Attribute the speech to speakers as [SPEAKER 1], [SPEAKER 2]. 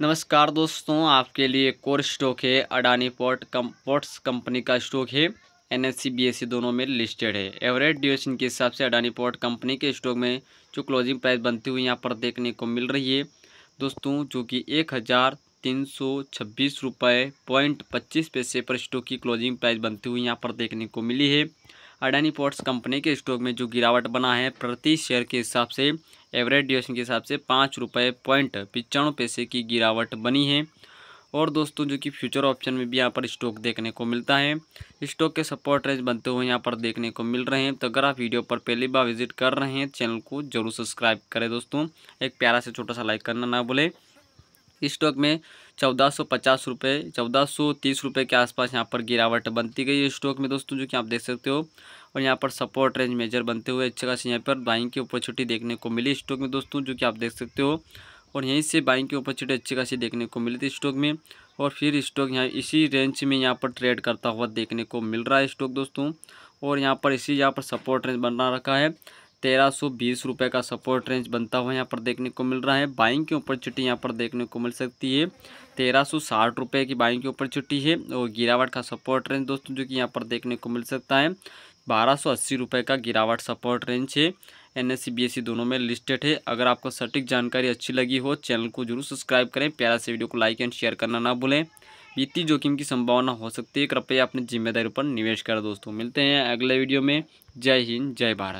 [SPEAKER 1] नमस्कार दोस्तों आपके लिए कोर स्टॉक है अडानी पोर्ट कम पोर्ट्स कंपनी का स्टॉक है एन एस सी दोनों में लिस्टेड है एवरेज ड्यूरेशन के हिसाब से अडानी पोर्ट कंपनी के स्टॉक में जो क्लोजिंग प्राइस बनती हुई यहाँ पर देखने को मिल रही है दोस्तों जो कि एक हज़ार तीन सौ छब्बीस रुपये पॉइंट पच्चीस पैसे पर स्टॉक की क्लोजिंग प्राइस बनती हुई यहाँ पर देखने को मिली है अडानी पोर्ट्स कंपनी के स्टॉक में जो गिरावट बना है प्रति शेयर के हिसाब से एवरेज ड्यूरेशन के हिसाब से पाँच रुपये पॉइंट पिचानवे पैसे की गिरावट बनी है और दोस्तों जो कि फ्यूचर ऑप्शन में भी यहाँ पर स्टॉक देखने को मिलता है स्टॉक के सपोर्ट रेंज बनते हुए यहाँ पर देखने को मिल रहे हैं तो अगर आप वीडियो पर पहली बार विजिट कर रहे हैं चैनल को जरूर सब्सक्राइब करें दोस्तों एक प्यारा से छोटा सा लाइक करना ना भूलें स्टॉक में चौदह सौ पचास रुपये चौदह सौ तीस रुपये के आसपास यहाँ पर गिरावट बनती गई है स्टॉक में दोस्तों जो कि आप देख सकते हो और यहाँ पर सपोर्ट रेंज मेजर बनते हुए अच्छे खासी यहाँ पर बाइंग की अपॉर्चुनिटी देखने को मिली स्टॉक में दोस्तों जो कि आप देख सकते हो और यहीं से बाइंग की अपॉर्चुनिटी अच्छी खासी देखने को मिली थी स्टॉक में और फिर स्टॉक यहाँ इसी रेंज में यहाँ पर ट्रेड करता हुआ देखने को मिल रहा है स्टॉक दोस्तों और यहाँ पर इसी यहाँ पर सपोर्ट रेंज बना रखा है तेरह सौ बीस रुपये का सपोर्ट रेंज बनता हुआ यहाँ पर देखने को मिल रहा है बाइंग की अपॉर्चुनिटी यहाँ पर देखने को मिल सकती है तेरह सौ साठ रुपये की बाइंग की अपॉर्चुनिटी है और गिरावट का सपोर्ट रेंज दोस्तों जो कि यहाँ पर देखने को मिल सकता है बारह सौ अस्सी रुपये का गिरावट सपोर्ट रेंज है एन एस सी दोनों में लिस्टेड है अगर आपको सटीक जानकारी अच्छी लगी हो चैनल को जरूर सब्सक्राइब करें प्यारा से वीडियो को लाइक एंड शेयर करना ना भूलें वित्तीय जोखिम की संभावना हो सकती है कृपया अपनी जिम्मेदारी पर निवेश करें दोस्तों मिलते हैं अगले वीडियो में जय हिंद जय भारत